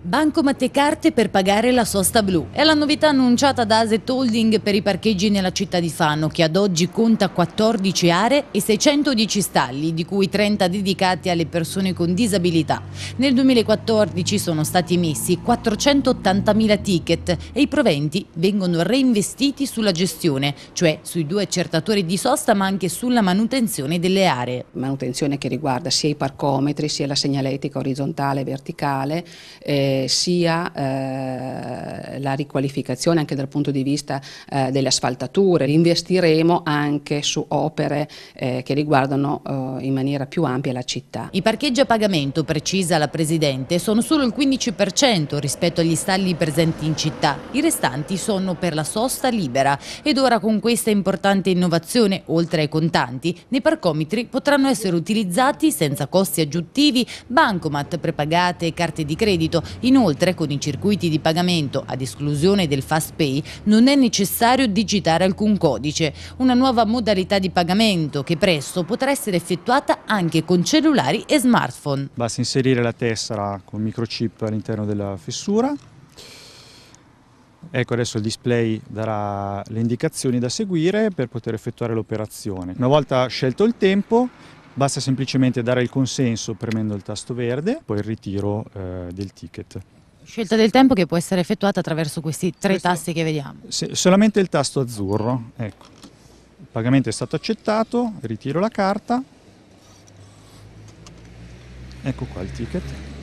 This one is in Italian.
Bancomat carte per pagare la sosta blu. È la novità annunciata da Aset Holding per i parcheggi nella città di Fano, che ad oggi conta 14 aree e 610 stalli, di cui 30 dedicati alle persone con disabilità. Nel 2014 sono stati emessi 480.000 ticket e i proventi vengono reinvestiti sulla gestione, cioè sui due accertatori di sosta ma anche sulla manutenzione delle aree. Manutenzione che riguarda sia i parcometri, sia la segnaletica orizzontale e verticale, eh, sia eh, la riqualificazione anche dal punto di vista eh, delle asfaltature, investiremo anche su opere eh, che riguardano eh, in maniera più ampia la città. I parcheggi a pagamento, precisa la Presidente, sono solo il 15% rispetto agli stalli presenti in città, i restanti sono per la sosta libera ed ora con questa importante innovazione, oltre ai contanti, nei parcometri potranno essere utilizzati senza costi aggiuntivi, bancomat prepagate e carte di credito Inoltre, con i circuiti di pagamento, ad esclusione del Fast Pay, non è necessario digitare alcun codice, una nuova modalità di pagamento che presto potrà essere effettuata anche con cellulari e smartphone. Basta inserire la tessera con microchip all'interno della fessura. Ecco adesso il display darà le indicazioni da seguire per poter effettuare l'operazione. Una volta scelto il tempo Basta semplicemente dare il consenso premendo il tasto verde, poi il ritiro eh, del ticket. Scelta del tempo che può essere effettuata attraverso questi tre Questo, tasti che vediamo. Se, solamente il tasto azzurro, ecco. Il pagamento è stato accettato, ritiro la carta. Ecco qua il ticket.